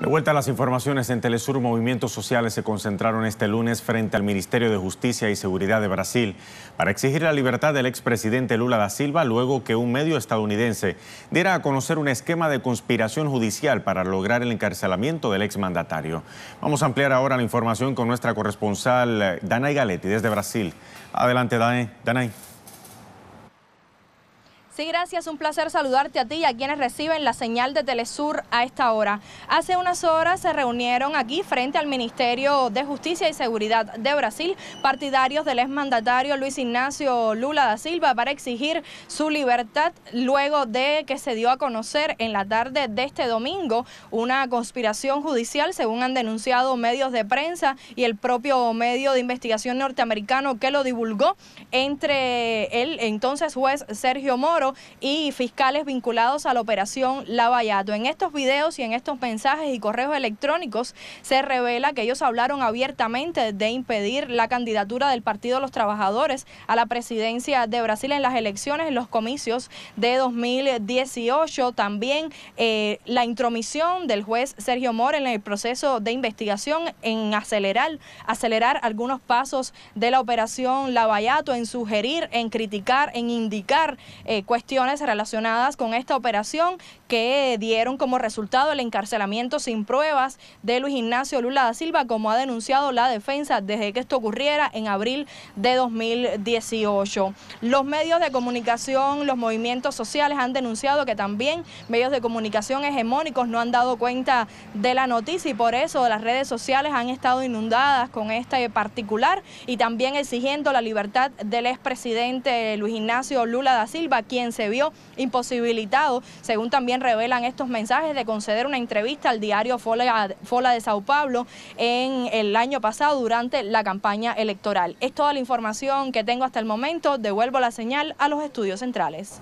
De vuelta a las informaciones en Telesur, movimientos sociales se concentraron este lunes frente al Ministerio de Justicia y Seguridad de Brasil para exigir la libertad del expresidente Lula da Silva luego que un medio estadounidense diera a conocer un esquema de conspiración judicial para lograr el encarcelamiento del exmandatario. Vamos a ampliar ahora la información con nuestra corresponsal eh, Danay Galetti desde Brasil. Adelante, Danay. Sí, gracias. Un placer saludarte a ti y a quienes reciben la señal de Telesur a esta hora. Hace unas horas se reunieron aquí frente al Ministerio de Justicia y Seguridad de Brasil partidarios del exmandatario Luis Ignacio Lula da Silva para exigir su libertad luego de que se dio a conocer en la tarde de este domingo una conspiración judicial, según han denunciado medios de prensa y el propio medio de investigación norteamericano que lo divulgó entre el entonces juez Sergio Moro y fiscales vinculados a la operación Lavallato. En estos videos y en estos mensajes y correos electrónicos se revela que ellos hablaron abiertamente de impedir la candidatura del Partido de los Trabajadores a la presidencia de Brasil en las elecciones, en los comicios de 2018. También eh, la intromisión del juez Sergio Mora en el proceso de investigación en acelerar, acelerar algunos pasos de la operación Lavallato, en sugerir, en criticar, en indicar eh, cuestiones relacionadas con esta operación que dieron como resultado el encarcelamiento sin pruebas de Luis Ignacio Lula da Silva, como ha denunciado la defensa desde que esto ocurriera en abril de 2018. Los medios de comunicación, los movimientos sociales han denunciado que también medios de comunicación hegemónicos no han dado cuenta de la noticia y por eso las redes sociales han estado inundadas con este particular y también exigiendo la libertad del expresidente Luis Ignacio Lula da Silva, quien se vio imposibilitado, según también revelan estos mensajes, de conceder una entrevista al diario Fola, Fola de Sao Paulo en el año pasado durante la campaña electoral. Es toda la información que tengo hasta el momento. Devuelvo la señal a los estudios centrales.